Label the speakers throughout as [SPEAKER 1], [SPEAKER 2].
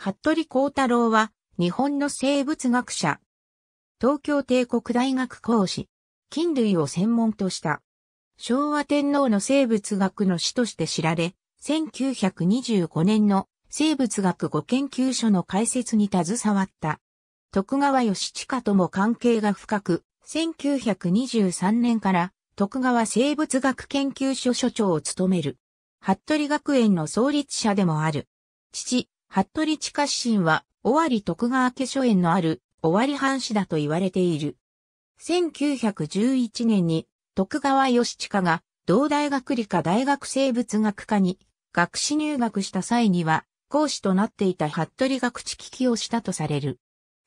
[SPEAKER 1] 服部幸太郎は、日本の生物学者。東京帝
[SPEAKER 2] 国大学講師。菌類を専門とした。昭和天皇の生物学の師として知られ、1925年の生物学語研究所の開設に携わった。徳川義親とも関係が深く、1923年から徳川生物学研究所所長を務める。服部学園の創立者でもある。父、服部地下神は、尾張徳川家所園のある、尾張藩士だと言われている。1911年に、徳川義親が、同大学理科大学生物学科に、学士入学した際には、講師となっていた服部が口聞きをしたとされる。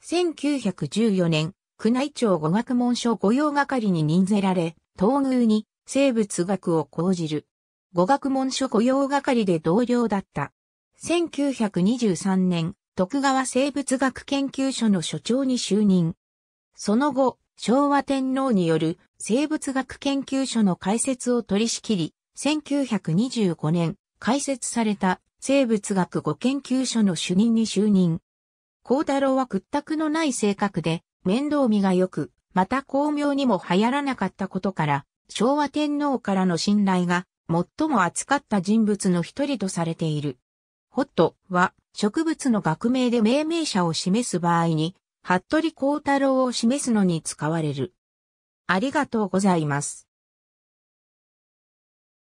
[SPEAKER 2] 1914年、宮内庁語学文書御用係に任ぜられ、東宮に生物学を講じる。語学文書御用係で同僚だった1923年、徳川生物学研究所の所長に就任。その後、昭和天皇による生物学研究所の開設を取り仕切り、1925年、開設された生物学語研究所の主任に就任。孝太郎は屈託のない性格で、面倒見が良く、また巧妙にも流行らなかったことから、昭和天皇からの信頼が最も厚かった人物の一人とされている。ホットは植物の学名で命名者を示す場合に、服部光太郎を示すのに
[SPEAKER 1] 使われる。ありがとうございます。